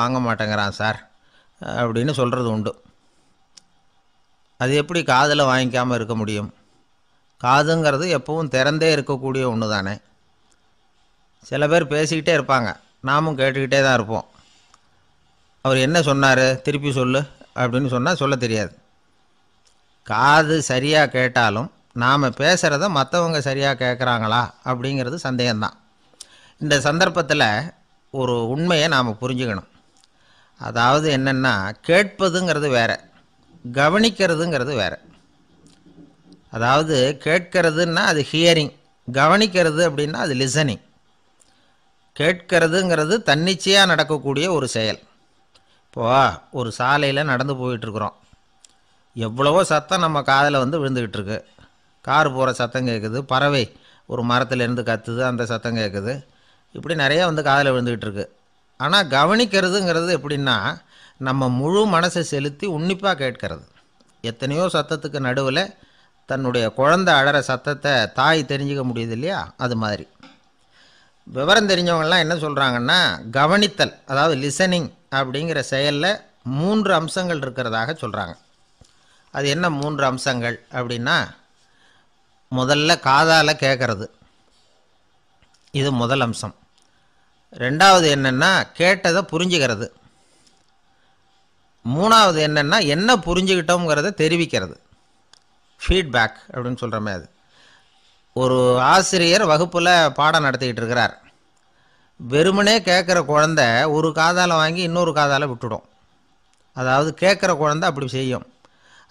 வாங்க மாட்டேங்கிறான் சார் அப்படின்னு சொல்கிறது உண்டு அது எப்படி காதில் வாங்கிக்காமல் இருக்க முடியும் காதுங்கிறது எப்பவும் திறந்தே இருக்கக்கூடிய ஒன்று தானே சில பேர் பேசிக்கிட்டே இருப்பாங்க நாமும் கேட்டுக்கிட்டே தான் இருப்போம் அவர் என்ன சொன்னார் திருப்பி சொல்லு அப்படின்னு சொன்னால் சொல்ல தெரியாது காது சரியாக கேட்டாலும் நாம் பேசுகிறத மற்றவங்க சரியாக கேட்குறாங்களா அப்படிங்கிறது சந்தேகம்தான் இந்த சந்தர்ப்பத்தில் ஒரு உண்மையை நாம் புரிஞ்சுக்கணும் அதாவது என்னென்னா கேட்பதுங்கிறது வேறு கவனிக்கிறதுங்கிறது வேறு அதாவது கேட்கிறதுன்னா அது ஹியரிங் கவனிக்கிறது அப்படின்னா அது லிசனிங் கேட்கிறதுங்கிறது தன்னிச்சையாக நடக்கக்கூடிய ஒரு செயல் இப்போது ஒரு சாலையில் நடந்து போயிட்டுருக்குறோம் எவ்வளவோ சத்தம் நம்ம காதில் வந்து விழுந்துக்கிட்டுருக்கு கார் போகிற சத்தம் கேட்குது பறவை ஒரு மரத்துலேருந்து கத்துது அந்த சத்தம் கேட்குது இப்படி நிறையா வந்து காதில் விழுந்துக்கிட்டு இருக்குது ஆனால் கவனிக்கிறதுங்கிறது எப்படின்னா நம்ம முழு மனசை செலுத்தி உன்னிப்பாக கேட்கறது எத்தனையோ சத்தத்துக்கு நடுவில் தன்னுடைய குழந்தை அழற சத்தத்தை தாய் தெரிஞ்சுக்க முடியுது இல்லையா அது மாதிரி விவரம் தெரிஞ்சவங்கலாம் என்ன சொல்கிறாங்கன்னா கவனித்தல் அதாவது லிசனிங் அப்படிங்கிற செயலில் மூன்று அம்சங்கள் இருக்கிறதாக சொல்கிறாங்க அது என்ன மூன்று அம்சங்கள் அப்படின்னா முதல்ல காதால் கேட்குறது இது முதல் அம்சம் ரெண்டாவது என்னென்னா கேட்டதை புரிஞ்சுக்கிறது மூணாவது என்னென்னா என்ன புரிஞ்சுக்கிட்டோங்கிறத தெரிவிக்கிறது ஃபீட்பேக் அப்படின்னு சொல்கிறோமே அது ஒரு ஆசிரியர் வகுப்பில் பாடம் நடத்திக்கிட்டு இருக்கிறார் வெறுமனே கேட்குற குழந்த ஒரு காதால் வாங்கி இன்னொரு காதால் விட்டுடும் அதாவது கேட்குற குழந்த அப்படி செய்யும்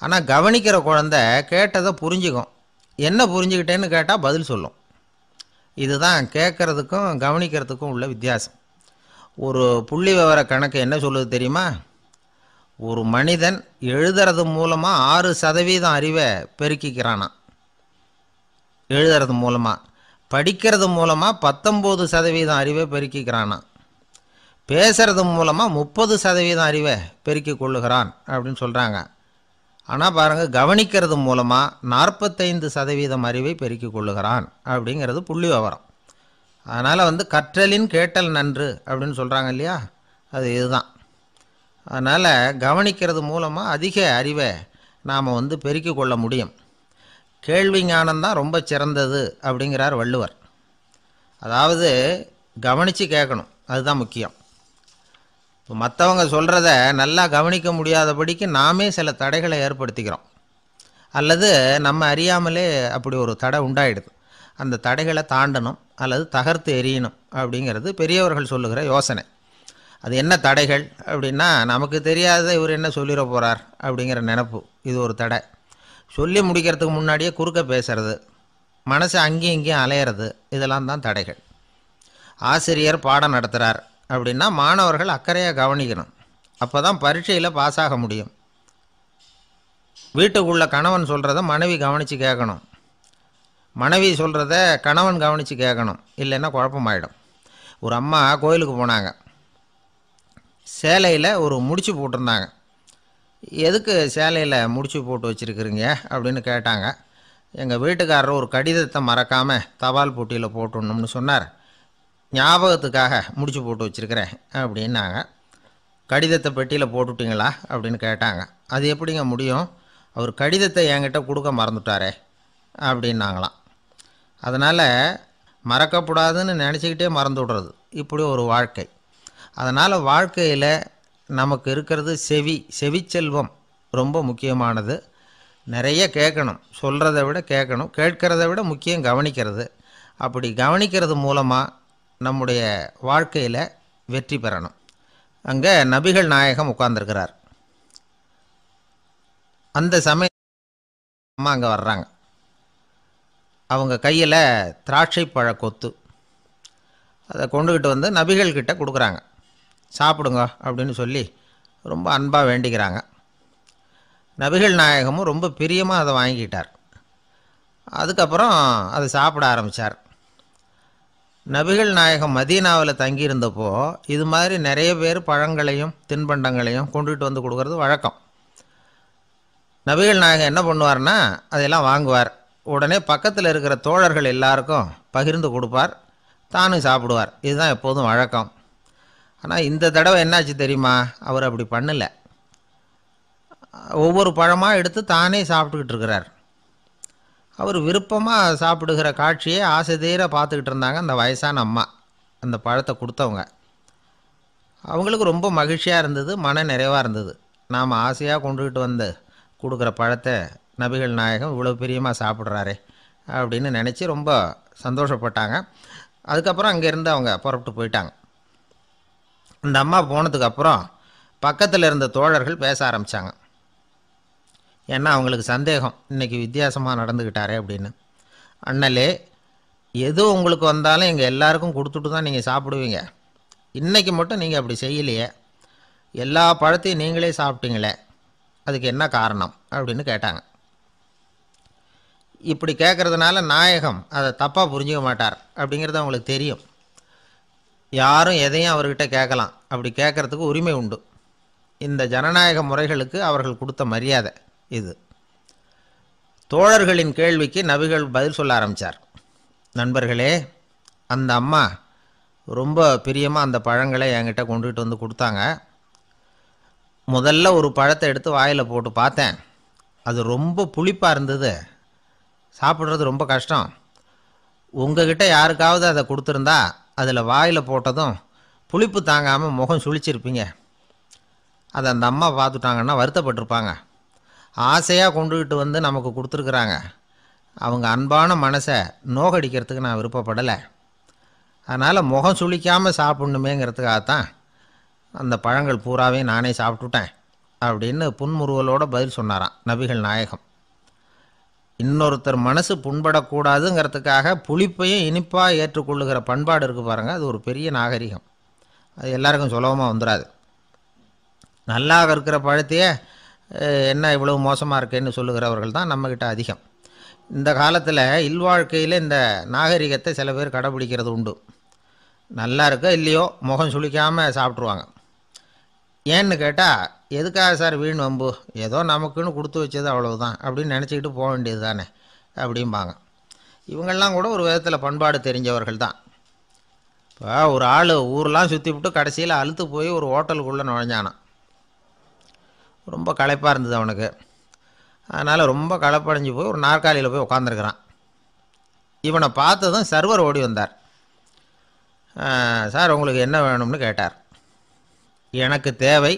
ஆனால் கவனிக்கிற குழந்த கேட்டதை புரிஞ்சுக்கும் என்ன புரிஞ்சுக்கிட்டேன்னு கேட்டால் பதில் சொல்லும் இதுதான் கேட்குறதுக்கும் கவனிக்கிறதுக்கும் உள்ள வித்தியாசம் ஒரு புள்ளி விவர கணக்கு என்ன சொல்லுது தெரியுமா ஒரு மனிதன் எழுதுறது மூலமாக ஆறு சதவீதம் அறிவை பெருக்கிக்கிறானான் எழுதுறது மூலமாக படிக்கிறது மூலமாக பத்தொம்போது சதவீதம் அறிவை பெருக்கிக்கிறானான் பேசுறது மூலமாக முப்பது சதவீதம் அறிவை பெருக்கிக் கொள்ளுகிறான் அப்படின்னு சொல்கிறாங்க ஆனால் பாருங்கள் கவனிக்கிறது மூலமாக நாற்பத்தைந்து சதவீதம் அறிவை பெருக்கிக் கொள்ளுகிறான் அப்படிங்கிறது புள்ளி விவரம் அதனால் வந்து கற்றலின் கேட்டல் நன்று அப்படின்னு சொல்கிறாங்க இல்லையா அது இதுதான் அதனால் கவனிக்கிறது மூலமாக அதிக அறிவை நாம் வந்து பெருக்கிக் கொள்ள முடியும் கேள்வி ஞானம் தான் ரொம்ப சிறந்தது அப்படிங்கிறார் வள்ளுவர் அதாவது கவனித்து கேட்கணும் அதுதான் முக்கியம் ஸோ மற்றவங்க சொல்கிறத நல்லா கவனிக்க முடியாதபடிக்கு நாமே சில தடைகளை ஏற்படுத்திக்கிறோம் அல்லது நம்ம அறியாமலே அப்படி ஒரு தடை உண்டாயிடுது அந்த தடைகளை தாண்டணும் அல்லது தகர்த்து எரியணும் அப்படிங்கிறது பெரியவர்கள் சொல்லுகிற யோசனை அது என்ன தடைகள் அப்படின்னா நமக்கு தெரியாத இவர் என்ன சொல்லிட போகிறார் அப்படிங்கிற நினப்பு இது ஒரு தடை சொல்லி முடிக்கிறதுக்கு முன்னாடியே குறுக்க பேசுறது மனசு அங்கேயும் இங்கேயும் அலையிறது இதெல்லாம் தான் தடைகள் ஆசிரியர் பாடம் நடத்துகிறார் அப்படின்னா மாணவர்கள் அக்கறையாக கவனிக்கணும் அப்போ தான் பரீட்சையில் பாஸ் ஆக முடியும் வீட்டுக்குள்ளே கணவன் சொல்கிறத மனைவி கவனித்து கேட்கணும் மனைவி சொல்கிறத கணவன் கவனித்து கேட்கணும் இல்லைன்னா குழப்பமாயிடும் ஒரு அம்மா கோயிலுக்கு போனாங்க சேலையில் ஒரு முடிச்சு போட்டிருந்தாங்க எதுக்கு சேலையில் முடிச்சு போட்டு வச்சுருக்குறீங்க அப்படின்னு கேட்டாங்க எங்கள் வீட்டுக்காரர் ஒரு கடிதத்தை மறக்காமல் தபால் போட்டியில் போட்டுடணும்னு சொன்னார் ஞாபகத்துக்காக முடிச்சு போட்டு வச்சுருக்கிறேன் அப்படின்னாங்க கடிதத்தை பெட்டியில் போட்டுட்டிங்களா அப்படின்னு கேட்டாங்க அது எப்படிங்க முடியும் அவர் கடிதத்தை என்கிட்ட கொடுக்க மறந்துட்டாரே அப்படின்னாங்களாம் அதனால் மறக்கக்கூடாதுன்னு நினச்சிக்கிட்டே மறந்து விடுறது இப்படி ஒரு வாழ்க்கை அதனால் வாழ்க்கையில் நமக்கு இருக்கிறது செவி செவிச்செல்வம் ரொம்ப முக்கியமானது நிறைய கேட்கணும் சொல்கிறத விட கேட்கணும் கேட்கிறத விட முக்கியம் கவனிக்கிறது அப்படி கவனிக்கிறது மூலமாக நம்முடைய வாழ்க்கையில் வெற்றி பெறணும் அங்கே நபிகள் நாயகம் உட்கார்ந்துருக்கிறார் அந்த சமய அம்மா அங்கே வர்றாங்க அவங்க கையில் திராட்சை பழ கொத்து அதை கொண்டுக்கிட்டு வந்து நபிகள் கிட்ட கொடுக்குறாங்க சாப்பிடுங்க அப்படின்னு சொல்லி ரொம்ப அன்பாக வேண்டிக்கிறாங்க நபிகள் நாயகமும் ரொம்ப பிரியமாக அதை வாங்கிக்கிட்டார் அதுக்கப்புறம் அதை சாப்பிட ஆரம்பித்தார் நபிகள் நாயகம் மதீனாவில் தங்கியிருந்தப்போ இது மாதிரி நிறைய பேர் பழங்களையும் தின்பண்டங்களையும் கொண்டுகிட்டு வந்து கொடுக்கறது வழக்கம் நபிகள் நாயகம் என்ன பண்ணுவார்னா அதையெல்லாம் வாங்குவார் உடனே பக்கத்தில் இருக்கிற தோழர்கள் எல்லாருக்கும் பகிர்ந்து கொடுப்பார் தானும் சாப்பிடுவார் இதுதான் எப்போதும் வழக்கம் ஆனால் இந்த தடவை என்னாச்சு தெரியுமா அவர் அப்படி பண்ணலை ஒவ்வொரு பழமாக எடுத்து தானே சாப்பிட்டுக்கிட்டு இருக்கிறார் அவர் விருப்பமாக சாப்பிடுகிற காட்சியை ஆசை தீர பார்த்துக்கிட்டு இருந்தாங்க அந்த வயசான அம்மா அந்த பழத்தை கொடுத்தவங்க அவங்களுக்கு ரொம்ப மகிழ்ச்சியாக இருந்தது மன நிறைவாக இருந்தது நாம் ஆசையாக கொண்டுக்கிட்டு வந்து கொடுக்குற பழத்தை நபிகள் நாயகம் இவ்வளோ பிரியமாக சாப்பிட்றாரே அப்படின்னு நினச்சி ரொம்ப சந்தோஷப்பட்டாங்க அதுக்கப்புறம் அங்கேருந்து அவங்க புறப்பட்டு போயிட்டாங்க அந்த அம்மா போனதுக்கப்புறம் பக்கத்தில் இருந்த தோழர்கள் பேச ஆரம்பித்தாங்க ஏன்னா அவங்களுக்கு சந்தேகம் இன்றைக்கி வித்தியாசமாக நடந்துக்கிட்டாரே அப்படின்னு அண்ணலே எது உங்களுக்கு வந்தாலும் எங்கள் எல்லாருக்கும் கொடுத்துட்டு தான் நீங்கள் சாப்பிடுவீங்க இன்றைக்கி மட்டும் நீங்கள் அப்படி செய்யலையே எல்லா பழத்தையும் நீங்களே சாப்பிட்டீங்களே அதுக்கு என்ன காரணம் அப்படின்னு கேட்டாங்க இப்படி கேட்குறதுனால நாயகம் அதை தப்பாக புரிஞ்சிக்க மாட்டார் அப்படிங்கிறது அவங்களுக்கு தெரியும் யாரும் எதையும் அவர்கிட்ட கேட்கலாம் அப்படி கேட்குறதுக்கு உரிமை உண்டு இந்த ஜனநாயக முறைகளுக்கு அவர்கள் கொடுத்த மரியாதை இது தோழர்களின் கேள்விக்கு நபிகள் பதில் சொல்ல ஆரம்பித்தார் நண்பர்களே அந்த அம்மா ரொம்ப பிரியமாக அந்த பழங்களை என்கிட்ட கொண்டுகிட்டு வந்து கொடுத்தாங்க முதல்ல ஒரு பழத்தை எடுத்து வாயில் போட்டு பார்த்தேன் அது ரொம்ப புளிப்பாக இருந்தது சாப்பிட்றது ரொம்ப கஷ்டம் உங்ககிட்ட யாருக்காவது அதை கொடுத்துருந்தா அதில் வாயில் போட்டதும் புளிப்பு தாங்காமல் முகம் சுழிச்சிருப்பீங்க அதை அந்த அம்மா பார்த்துட்டாங்கன்னா வருத்தப்பட்டிருப்பாங்க ஆசையாக கொண்டுக்கிட்டு வந்து நமக்கு கொடுத்துருக்குறாங்க அவங்க அன்பான மனசை நோகடிக்கிறதுக்கு நான் விருப்பப்படலை அதனால் முகம் சுழிக்காமல் சாப்பிட்ணுமேங்கிறதுக்காகத்தான் அந்த பழங்கள் பூராவே நானே சாப்பிட்டுட்டேன் அப்படின்னு புன்முறுவலோட பதில் சொன்னாராம் நபிகள் நாயகம் இன்னொருத்தர் மனசு புண்படக்கூடாதுங்கிறதுக்காக புளிப்பையும் இனிப்பாக ஏற்றுக்கொள்ளுகிற பண்பாடு இருக்குது பாருங்கள் அது ஒரு பெரிய நாகரிகம் அது எல்லாருக்கும் சுலபமாக வந்துடாது நல்லா இருக்கிற பழத்தையே என்ன இவ்வளவு மோசமாக இருக்குன்னு சொல்லுகிறவர்கள் தான் நம்மக்கிட்ட அதிகம் இந்த காலத்தில் இல்வாழ்க்கையில் இந்த நாகரிகத்தை சில பேர் கடைபிடிக்கிறது உண்டு நல்லா இருக்கோ இல்லையோ முகம் சுழிக்காமல் சாப்பிட்ருவாங்க ஏன்னு கேட்டால் எதுக்காக சார் வீண் வம்பு ஏதோ நமக்குன்னு கொடுத்து வச்சது அவ்வளவுதான் அப்படின்னு நினச்சிக்கிட்டு போக வேண்டியது தானே அப்படிம்பாங்க இவங்கள்லாம் கூட ஒரு விதத்தில் பண்பாடு தெரிஞ்சவர்கள் தான் இப்போ ஒரு ஆள் ஊரெலாம் சுற்றி விட்டு கடைசியில் அழுத்து போய் ஒரு ஹோட்டலுக்குள்ளே நுழைஞ்சானா ரொம்ப களைப்பாக இருந்தது அவனுக்கு அதனால் ரொம்ப களைப்படைஞ்சு போய் ஒரு நாற்காலியில் போய் உட்காந்துருக்குறான் இவனை பார்த்ததும் சர்வர் ஓடி வந்தார் சார் உங்களுக்கு என்ன வேணும்னு கேட்டார் எனக்கு தேவை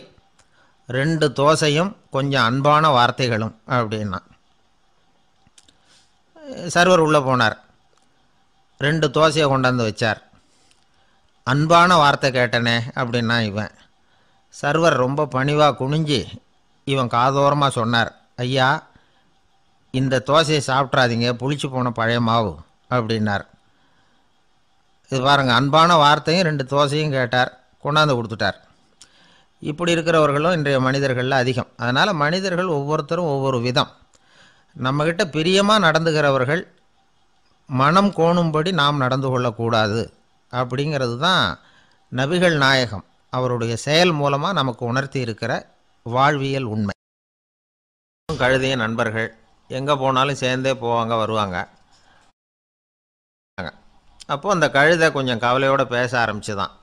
ரெண்டு தோசையும் கொஞ்சம் அன்பான வார்த்தைகளும் அப்படின்னா சர்வர் உள்ளே போனார் ரெண்டு தோசையை கொண்டாந்து வச்சார் அன்பான வார்த்தை கேட்டனே அப்படின்னா இவன் சர்வர் ரொம்ப பணிவாக குனிஞ்சு இவன் காதோரமாக சொன்னார் ஐயா இந்த தோசையை சாப்பிட்றாதீங்க புளிச்சு போன பழைய மாவு அப்படின்னார் இது பாருங்கள் அன்பான வார்த்தையும் ரெண்டு தோசையும் கேட்டார் கொண்டாந்து கொடுத்துட்டார் இப்படி இருக்கிறவர்களும் இன்றைய மனிதர்களில் அதிகம் அதனால் மனிதர்கள் ஒவ்வொருத்தரும் ஒவ்வொரு விதம் நம்மக்கிட்ட பிரியமாக நடந்துகிறவர்கள் மனம் கோணும்படி நாம் நடந்து கொள்ளக்கூடாது அப்படிங்கிறது தான் நபிகள் நாயகம் அவருடைய செயல் மூலமாக நமக்கு உணர்த்தி இருக்கிற வாழ்வியல் உண்மை கழுதிய நண்பர்கள் எங்கே போனாலும் சேர்ந்தே போவாங்க வருவாங்க அப்போது அந்த கழுதை கொஞ்சம் கவலையோடு பேச ஆரம்பிச்சு தான்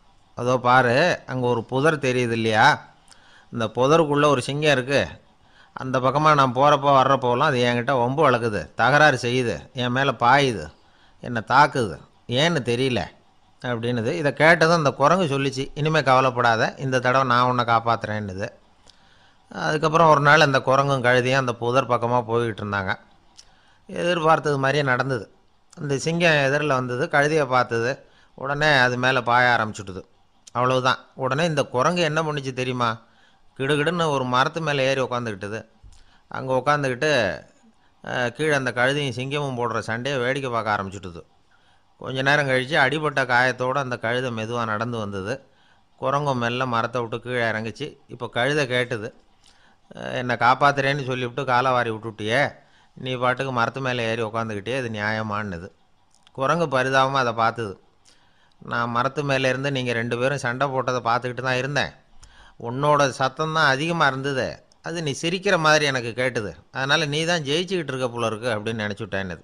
அதோ பாரு அங்கே ஒரு புதர் தெரியுது இல்லையா இந்த புதருக்குள்ளே ஒரு சிங்கம் இருக்குது அந்த பக்கமாக நான் போகிறப்போ வர்றப்போலாம் அது என்கிட்ட ஒம்பு வளர்க்குது தகராறு செய்யுது என் மேலே பாயுது என்னை தாக்குது ஏன்னு தெரியல அப்படின்னுது இதை கேட்டதும் அந்த குரங்கு சொல்லிச்சு இனிமேல் கவலைப்படாத இந்த தடவை நான் உன்னை காப்பாற்றுறேன்னுது அதுக்கப்புறம் ஒரு நாள் அந்த குரங்கும் கழுதியும் அந்த புதர் பக்கமாக போய்கிட்டு இருந்தாங்க எதிர்பார்த்தது மாதிரியே நடந்தது அந்த சிங்கம் எதிரில் வந்தது கழுதியை பார்த்தது உடனே அது மேலே பாய ஆரம்பிச்சுட்டுது அவ்வளவுதான் உடனே இந்த குரங்கு என்ன பண்ணிச்சு தெரியுமா கிடுகிடுன்னு ஒரு மரத்து மேலே ஏறி உக்காந்துக்கிட்டுது அங்கே உக்காந்துக்கிட்டு கீழே அந்த கழுதியும் சிங்கமும் போடுற சண்டையை வேடிக்கை பார்க்க ஆரம்பிச்சுட்டுது கொஞ்ச நேரம் கழித்து அடிபட்ட காயத்தோடு அந்த கழுதை மெதுவாக நடந்து வந்தது குரங்கும் மெல்ல மரத்தை விட்டு கீழே இறங்கிச்சு இப்போ கழுதை கேட்டுது என்னை காப்பாற்றுறேன்னு சொல்லிவிட்டு காலை வாரி விட்டுட்டியே நீ பாட்டுக்கு மரத்து மேலே ஏறி உக்காந்துக்கிட்டே அது நியாயமானது குரங்கு பரிதாபமாக அதை பார்த்துது நான் மரத்து மேலே இருந்து நீங்கள் ரெண்டு பேரும் சண்டை போட்டதை பார்த்துக்கிட்டு தான் இருந்தேன் உன்னோட சத்தம் தான் அதிகமாக இருந்தது அது நீ சிரிக்கிற மாதிரி எனக்கு கேட்டுது அதனால் நீ தான் ஜெயிச்சுக்கிட்டு இருக்க போல இருக்கு அப்படின்னு நினச்சிவிட்டேன்னுது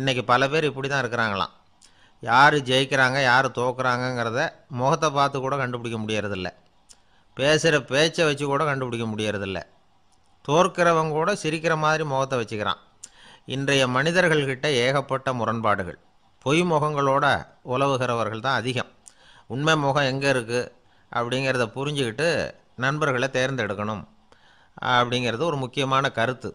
இன்றைக்கி பல பேர் இப்படி தான் இருக்கிறாங்களாம் யார் ஜெயிக்கிறாங்க யார் தோக்குறாங்கங்கிறத முகத்தை பார்த்து கூட கண்டுபிடிக்க முடியறதில்லை பேசுகிற பேச்சை வச்சு கூட கண்டுபிடிக்க முடியறதில்ல தோற்கிறவங்க கூட சிரிக்கிற மாதிரி முகத்தை வச்சுக்கிறான் இன்றைய மனிதர்கள்கிட்ட ஏகப்பட்ட முரண்பாடுகள் பொய் முகங்களோட உலவுகிறவர்கள் தான் அதிகம் உண்மை முகம் எங்கே இருக்குது அப்படிங்கிறத புரிஞ்சுக்கிட்டு நண்பர்களை தேர்ந்தெடுக்கணும் அப்படிங்கிறது ஒரு முக்கியமான கருத்து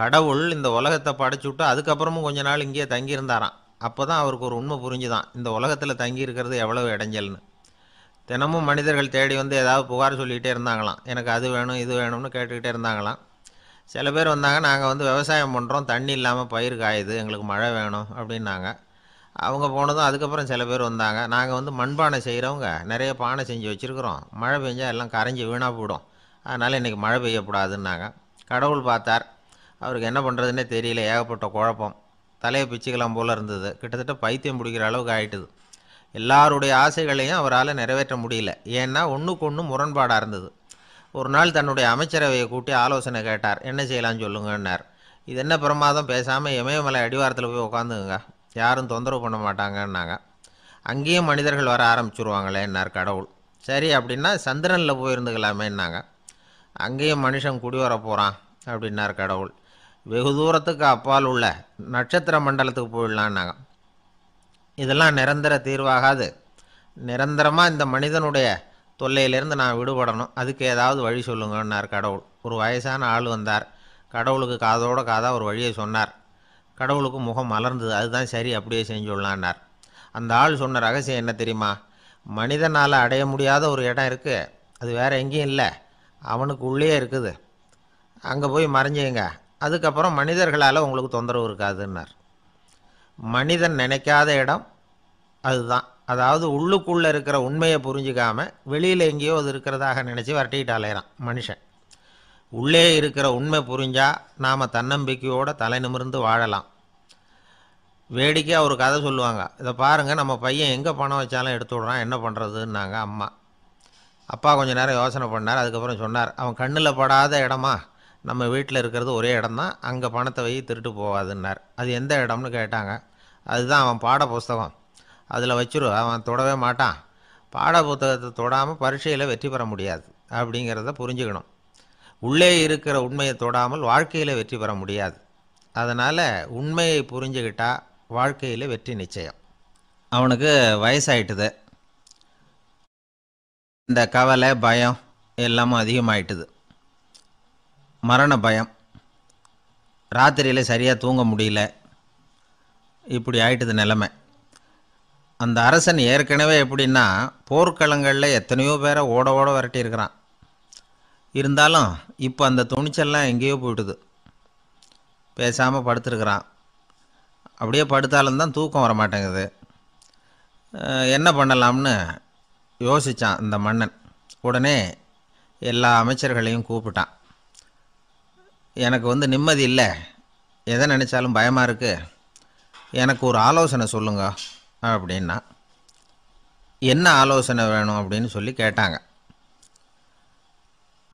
கடவுள் இந்த உலகத்தை விட்டு அதுக்கப்புறமும் கொஞ்ச நாள் இங்கேயே தங்கியிருந்தாராம் அப்போ தான் அவருக்கு ஒரு உண்மை புரிஞ்சுதான் இந்த உலகத்தில் தங்கியிருக்கிறது எவ்வளோ இடைஞ்சல்னு தினமும் மனிதர்கள் தேடி வந்து ஏதாவது புகார் சொல்லிக்கிட்டே இருந்தாங்களாம் எனக்கு அது வேணும் இது வேணும்னு கேட்டுக்கிட்டே இருந்தாங்களாம் சில பேர் வந்தாங்க நாங்கள் வந்து விவசாயம் பண்ணுறோம் தண்ணி இல்லாமல் பயிர் காயுது எங்களுக்கு மழை வேணும் அப்படின்னாங்க அவங்க போனதும் அதுக்கப்புறம் சில பேர் வந்தாங்க நாங்கள் வந்து மண்பானை செய்கிறவங்க நிறைய பானை செஞ்சு வச்சுருக்குறோம் மழை பெஞ்சால் எல்லாம் கரைஞ்சி வீணாக போயிடும் அதனால் இன்றைக்கி மழை பெய்யக்கூடாதுன்னாங்க கடவுள் பார்த்தார் அவருக்கு என்ன பண்ணுறதுன்னே தெரியல ஏகப்பட்ட குழப்பம் தலையை பிச்சுக்கலாம் போல் இருந்தது கிட்டத்தட்ட பைத்தியம் பிடிக்கிற அளவுக்கு ஆகிட்டுது எல்லாருடைய ஆசைகளையும் அவரால் நிறைவேற்ற முடியல ஏன்னா ஒன்றுக்கு ஒன்று முரண்பாடாக இருந்தது ஒரு நாள் தன்னுடைய அமைச்சரவையை கூட்டி ஆலோசனை கேட்டார் என்ன செய்யலாம்னு சொல்லுங்கன்னார் இது என்ன பிரமாதம் பேசாமல் இமயமலை அடிவாரத்தில் போய் உட்காந்துங்க யாரும் தொந்தரவு பண்ண மாட்டாங்கன்னாங்க அங்கேயும் மனிதர்கள் வர ஆரம்பிச்சுருவாங்களேன்னார் கடவுள் சரி அப்படின்னா சந்திரனில் போயிருந்துக்கலாமேன்னாங்க அங்கேயும் மனுஷன் குடி வர போகிறான் அப்படின்னார் கடவுள் வெகு தூரத்துக்கு அப்பால் உள்ள நட்சத்திர மண்டலத்துக்கு போயிடலான்னாங்க இதெல்லாம் நிரந்தர தீர்வாகாது நிரந்தரமாக இந்த மனிதனுடைய தொல்லையிலேருந்து நான் விடுபடணும் அதுக்கு ஏதாவது வழி சொல்லுங்கன்னார் கடவுள் ஒரு வயசான ஆள் வந்தார் கடவுளுக்கு காதோட காதாக ஒரு வழியை சொன்னார் கடவுளுக்கு முகம் மலர்ந்தது அதுதான் சரி அப்படியே செஞ்சுடலான்னார் அந்த ஆள் சொன்ன ரகசியம் என்ன தெரியுமா மனிதனால் அடைய முடியாத ஒரு இடம் இருக்குது அது வேறு எங்கேயும் இல்லை அவனுக்கு உள்ளே இருக்குது அங்கே போய் மறைஞ்சிங்க அதுக்கப்புறம் மனிதர்களால் உங்களுக்கு தொந்தரவு இருக்காதுன்னார் மனிதன் நினைக்காத இடம் அதுதான் அதாவது உள்ளுக்குள்ளே இருக்கிற உண்மையை புரிஞ்சிக்காமல் வெளியில் எங்கேயோ அது இருக்கிறதாக நினச்சி வரட்டிக்கிட்டு அலையிறான் மனுஷன் உள்ளே இருக்கிற உண்மை புரிஞ்சால் நாம் தன்னம்பிக்கையோடு தலை நிமிர்ந்து வாழலாம் வேடிக்கையாக ஒரு கதை சொல்லுவாங்க இதை பாருங்கள் நம்ம பையன் எங்கே பணம் வச்சாலும் எடுத்து விட்றான் என்ன பண்ணுறதுன்னாங்க அம்மா அப்பா கொஞ்சம் நேரம் யோசனை பண்ணார் அதுக்கப்புறம் சொன்னார் அவன் கண்ணில் படாத இடமா நம்ம வீட்டில் இருக்கிறது ஒரே இடம் தான் அங்கே பணத்தை வை திருட்டு போகாதுன்னார் அது எந்த இடம்னு கேட்டாங்க அதுதான் அவன் பாட புஸ்தகம் அதில் வச்சிரு அவன் தொடவே மாட்டான் பாட புத்தகத்தை தொடாமல் பரீட்சையில் வெற்றி பெற முடியாது அப்படிங்கிறத புரிஞ்சுக்கணும் உள்ளே இருக்கிற உண்மையை தொடாமல் வாழ்க்கையில் வெற்றி பெற முடியாது அதனால் உண்மையை புரிஞ்சுக்கிட்டால் வாழ்க்கையில் வெற்றி நிச்சயம் அவனுக்கு வயசாயிட்டுது இந்த கவலை பயம் எல்லாமும் அதிகமாயிட்டுது மரண பயம் ராத்திரியில் சரியாக தூங்க முடியல இப்படி ஆயிட்டது நிலமை அந்த அரசன் ஏற்கனவே எப்படின்னா போர்க்களங்களில் எத்தனையோ பேரை ஓட ஓட விரட்டியிருக்கிறான் இருந்தாலும் இப்போ அந்த துணிச்சல்லாம் எங்கேயோ போயிட்டுது பேசாமல் படுத்துருக்குறான் அப்படியே படுத்தாலும் தான் தூக்கம் வர மாட்டேங்குது என்ன பண்ணலாம்னு யோசித்தான் இந்த மன்னன் உடனே எல்லா அமைச்சர்களையும் கூப்பிட்டான் எனக்கு வந்து நிம்மதி இல்லை எதை நினச்சாலும் பயமாக இருக்குது எனக்கு ஒரு ஆலோசனை சொல்லுங்க அப்படின்னா என்ன ஆலோசனை வேணும் அப்படின்னு சொல்லி கேட்டாங்க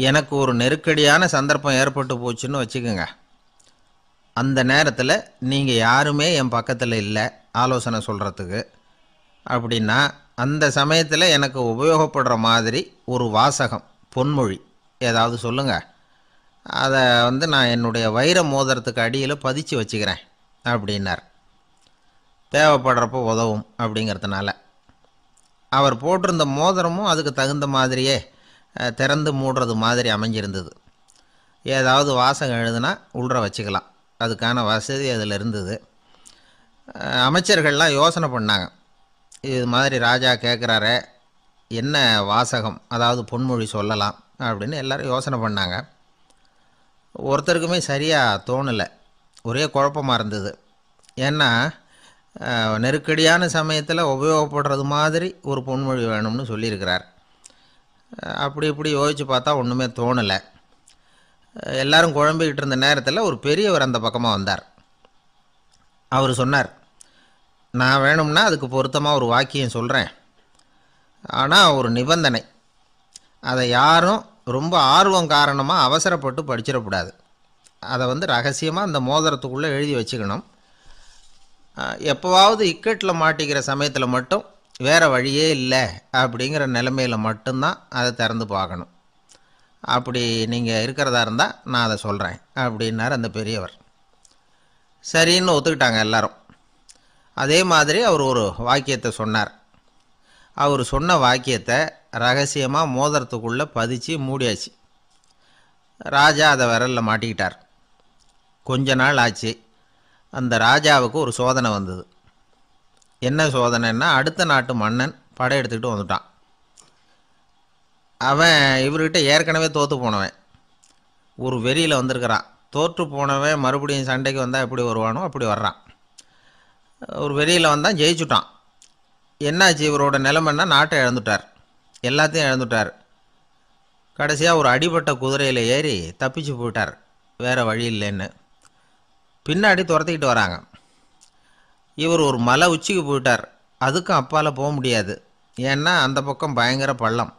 எனக்கு ஒரு நெருக்கடியான சந்தர்ப்பம் ஏற்பட்டு போச்சுன்னு வச்சுக்கோங்க அந்த நேரத்தில் நீங்கள் யாருமே என் பக்கத்தில் இல்லை ஆலோசனை சொல்கிறதுக்கு அப்படின்னா அந்த சமயத்தில் எனக்கு உபயோகப்படுற மாதிரி ஒரு வாசகம் பொன்மொழி ஏதாவது சொல்லுங்கள் அதை வந்து நான் என்னுடைய வைர மோதிரத்துக்கு அடியில் பதிச்சு வச்சுக்கிறேன் அப்படின்னார் தேவைப்படுறப்போ உதவும் அப்படிங்கிறதுனால அவர் போட்டிருந்த மோதிரமும் அதுக்கு தகுந்த மாதிரியே திறந்து மூடுறது மாதிரி அமைஞ்சிருந்தது ஏதாவது வாசகம் எழுதுனா உள்ற வச்சுக்கலாம் அதுக்கான வசதி அதில் இருந்தது அமைச்சர்கள்லாம் யோசனை பண்ணாங்க இது மாதிரி ராஜா கேட்குறாரு என்ன வாசகம் அதாவது பொன்மொழி சொல்லலாம் அப்படின்னு எல்லோரும் யோசனை பண்ணாங்க ஒருத்தருக்குமே சரியாக தோணலை ஒரே குழப்பமாக இருந்தது ஏன்னா நெருக்கடியான சமயத்தில் உபயோகப்படுறது மாதிரி ஒரு பொன்மொழி வேணும்னு சொல்லியிருக்கிறார் அப்படி இப்படி யோசித்து பார்த்தா ஒன்றுமே தோணலை எல்லாரும் குழம்பிக்கிட்டு இருந்த நேரத்தில் ஒரு பெரியவர் அந்த பக்கமாக வந்தார் அவர் சொன்னார் நான் வேணும்னா அதுக்கு பொருத்தமாக ஒரு வாக்கியம் சொல்கிறேன் ஆனால் ஒரு நிபந்தனை அதை யாரும் ரொம்ப ஆர்வம் காரணமாக அவசரப்பட்டு படிச்சிடக்கூடாது அதை வந்து ரகசியமாக அந்த மோதிரத்துக்குள்ளே எழுதி வச்சுக்கணும் எப்போவாவது இக்கட்டில் மாட்டிக்கிற சமயத்தில் மட்டும் வேறு வழியே இல்லை அப்படிங்கிற நிலமையில் மட்டும்தான் அதை திறந்து பார்க்கணும் அப்படி நீங்கள் இருக்கிறதா இருந்தால் நான் அதை சொல்கிறேன் அப்படின்னார் அந்த பெரியவர் சரின்னு ஒத்துக்கிட்டாங்க எல்லாரும் அதே மாதிரி அவர் ஒரு வாக்கியத்தை சொன்னார் அவர் சொன்ன வாக்கியத்தை ரகசியமாக மோதிரத்துக்குள்ளே பதிச்சு மூடியாச்சு ராஜா அதை விரலில் மாட்டிக்கிட்டார் கொஞ்ச நாள் ஆச்சு அந்த ராஜாவுக்கு ஒரு சோதனை வந்தது என்ன சோதனைன்னா அடுத்த நாட்டு மன்னன் எடுத்துக்கிட்டு வந்துட்டான் அவன் இவர்கிட்ட ஏற்கனவே தோற்று போனவன் ஒரு வெறியில் வந்திருக்கிறான் தோற்று போனவன் மறுபடியும் சண்டைக்கு வந்தால் எப்படி வருவானோ அப்படி வர்றான் ஒரு வெறியில் வந்தால் ஜெயிச்சுட்டான் என்னாச்சு இவரோட நிலைமைன்னா நாட்டை இழந்துட்டார் எல்லாத்தையும் இழந்துட்டார் கடைசியாக ஒரு அடிபட்ட குதிரையில் ஏறி தப்பிச்சு போயிட்டார் வேறு வழி இல்லைன்னு பின்னாடி துரத்திக்கிட்டு வராங்க இவர் ஒரு மலை உச்சிக்கு போயிட்டார் அதுக்கும் அப்பால் போக முடியாது ஏன்னா அந்த பக்கம் பயங்கர பள்ளம்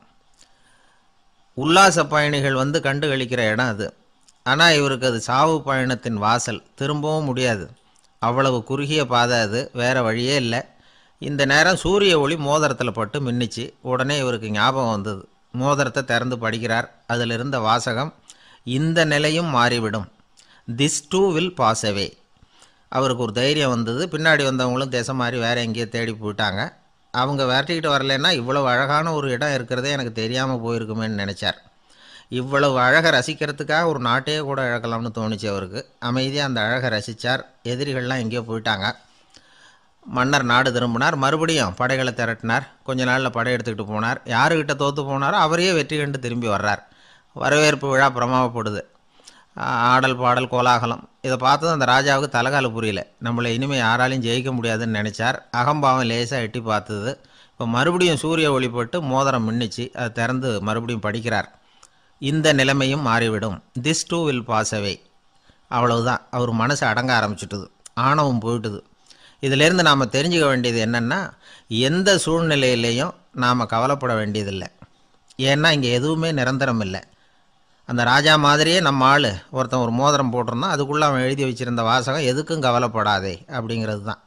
உல்லாச பயணிகள் வந்து கண்டு கழிக்கிற இடம் அது ஆனால் இவருக்கு அது சாவு பயணத்தின் வாசல் திரும்பவும் முடியாது அவ்வளவு குறுகிய பாதை அது வேறு வழியே இல்லை இந்த நேரம் சூரிய ஒளி மோதிரத்தில் பட்டு மின்னிச்சு உடனே இவருக்கு ஞாபகம் வந்தது மோதிரத்தை திறந்து படிக்கிறார் அதில் இருந்த வாசகம் இந்த நிலையும் மாறிவிடும் this too will pass away அவருக்கு ஒரு தைரியம் வந்தது பின்னாடி வந்தவங்களும் தேசம் மாதிரி வேறு எங்கேயோ தேடி போயிட்டாங்க அவங்க விரட்டிக்கிட்டு வரலன்னா இவ்வளோ அழகான ஒரு இடம் இருக்கிறதே எனக்கு தெரியாமல் போயிருக்குமேன்னு நினச்சார் இவ்வளவு அழகை ரசிக்கிறதுக்காக ஒரு நாட்டையே கூட இழக்கலாம்னு தோணுச்சு அவருக்கு அமைதியாக அந்த அழகை ரசித்தார் எதிரிகள்லாம் எங்கேயோ போயிட்டாங்க மன்னர் நாடு திரும்பினார் மறுபடியும் படைகளை திரட்டினார் கொஞ்ச நாளில் படை எடுத்துக்கிட்டு போனார் யாருக்கிட்ட தோற்று போனாரோ அவரையே வெற்றி கண்டு திரும்பி வர்றார் வரவேற்பு விழா பிரமாவப்படுது ஆடல் பாடல் கோலாகலம் இதை பார்த்தது அந்த ராஜாவுக்கு தலைகால புரியல நம்மளை இனிமேல் யாராலையும் ஜெயிக்க முடியாதுன்னு நினச்சார் அகம்பாவம் லேசாக எட்டி பார்த்தது இப்போ மறுபடியும் சூரிய ஒளிப்பட்டு மோதிரம் மின்னிச்சு அதை திறந்து மறுபடியும் படிக்கிறார் இந்த நிலைமையும் மாறிவிடும் this too will pass away அவ்வளவுதான் அவர் மனசு அடங்க ஆரம்பிச்சிட்டுது ஆணவம் போயிட்டுது இதிலேருந்து நாம் தெரிஞ்சுக்க வேண்டியது என்னென்னா எந்த சூழ்நிலையிலையும் நாம் கவலைப்பட வேண்டியதில்லை ஏன்னா இங்கே எதுவுமே நிரந்தரம் இல்லை அந்த ராஜா மாதிரியே நம்ம ஆள் ஒருத்தன் ஒரு மோதிரம் போட்டிருந்தான் அதுக்குள்ளே அவன் எழுதி வச்சுருந்த வாசகம் எதுக்கும் கவலைப்படாதே அப்படிங்கிறது தான்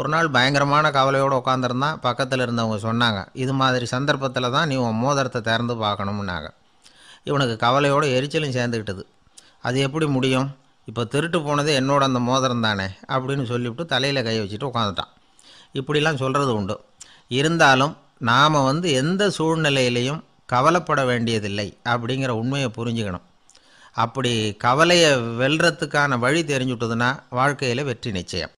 ஒரு நாள் பயங்கரமான கவலையோடு உட்காந்துருந்தான் பக்கத்தில் இருந்தவங்க சொன்னாங்க இது மாதிரி சந்தர்ப்பத்தில் தான் நீ உன் மோதிரத்தை திறந்து பார்க்கணும்னாங்க இவனுக்கு கவலையோடு எரிச்சலும் சேர்ந்துக்கிட்டது அது எப்படி முடியும் இப்போ திருட்டு போனது என்னோட அந்த மோதிரம் தானே அப்படின்னு சொல்லிவிட்டு தலையில் கை வச்சுட்டு உட்காந்துட்டான் இப்படிலாம் சொல்கிறது உண்டு இருந்தாலும் நாம் வந்து எந்த சூழ்நிலையிலையும் கவலைப்பட வேண்டியதில்லை அப்படிங்கிற உண்மையை புரிஞ்சுக்கணும் அப்படி கவலையை வெல்றதுக்கான வழி தெரிஞ்சுட்டதுன்னா வாழ்க்கையில் வெற்றி நிச்சயம்